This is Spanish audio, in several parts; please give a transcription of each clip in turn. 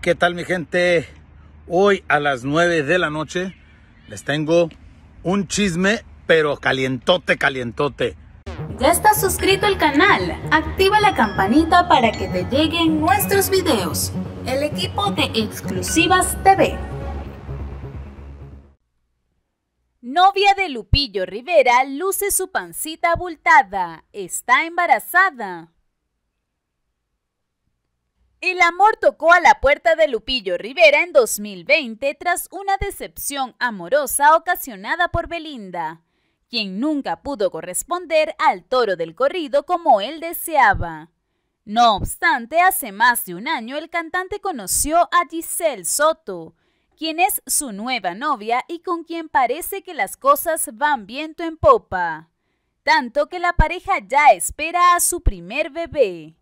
¿Qué tal mi gente? Hoy a las 9 de la noche les tengo un chisme, pero calientote, calientote. ¿Ya estás suscrito al canal? Activa la campanita para que te lleguen nuestros videos. El equipo de Exclusivas TV. Novia de Lupillo Rivera luce su pancita abultada. Está embarazada. El amor tocó a la puerta de Lupillo Rivera en 2020 tras una decepción amorosa ocasionada por Belinda, quien nunca pudo corresponder al toro del corrido como él deseaba. No obstante, hace más de un año el cantante conoció a Giselle Soto, quien es su nueva novia y con quien parece que las cosas van viento en popa, tanto que la pareja ya espera a su primer bebé.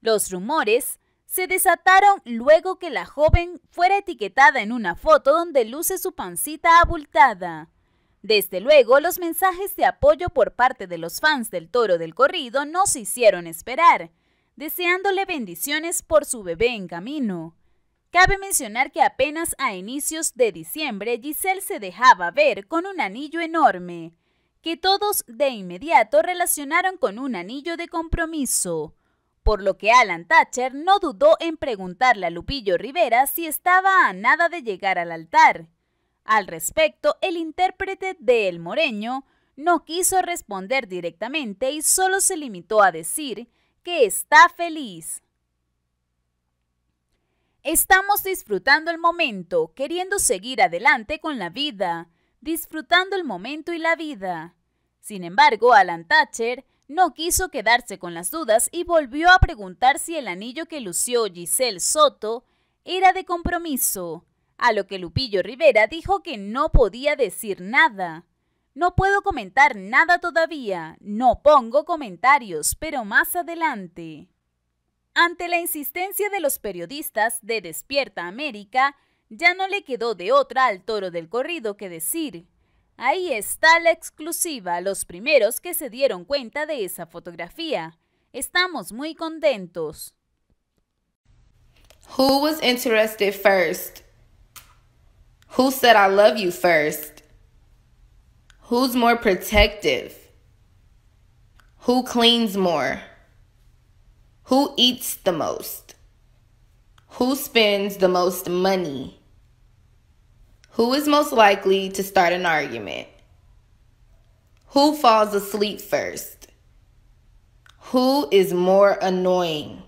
Los rumores se desataron luego que la joven fuera etiquetada en una foto donde luce su pancita abultada. Desde luego, los mensajes de apoyo por parte de los fans del toro del corrido no se hicieron esperar, deseándole bendiciones por su bebé en camino. Cabe mencionar que apenas a inicios de diciembre Giselle se dejaba ver con un anillo enorme, que todos de inmediato relacionaron con un anillo de compromiso por lo que Alan Thatcher no dudó en preguntarle a Lupillo Rivera si estaba a nada de llegar al altar. Al respecto, el intérprete de El Moreño no quiso responder directamente y solo se limitó a decir que está feliz. Estamos disfrutando el momento, queriendo seguir adelante con la vida, disfrutando el momento y la vida. Sin embargo, Alan Thatcher no quiso quedarse con las dudas y volvió a preguntar si el anillo que lució Giselle Soto era de compromiso, a lo que Lupillo Rivera dijo que no podía decir nada. No puedo comentar nada todavía, no pongo comentarios, pero más adelante. Ante la insistencia de los periodistas de Despierta América, ya no le quedó de otra al toro del corrido que decir, Ahí está la exclusiva, los primeros que se dieron cuenta de esa fotografía. Estamos muy contentos. Who was interested first? Who said I love you first? Who's more protective? Who cleans more? Who eats the most? Who spends the most money? Who is most likely to start an argument? Who falls asleep first? Who is more annoying?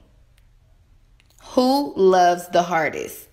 Who loves the hardest?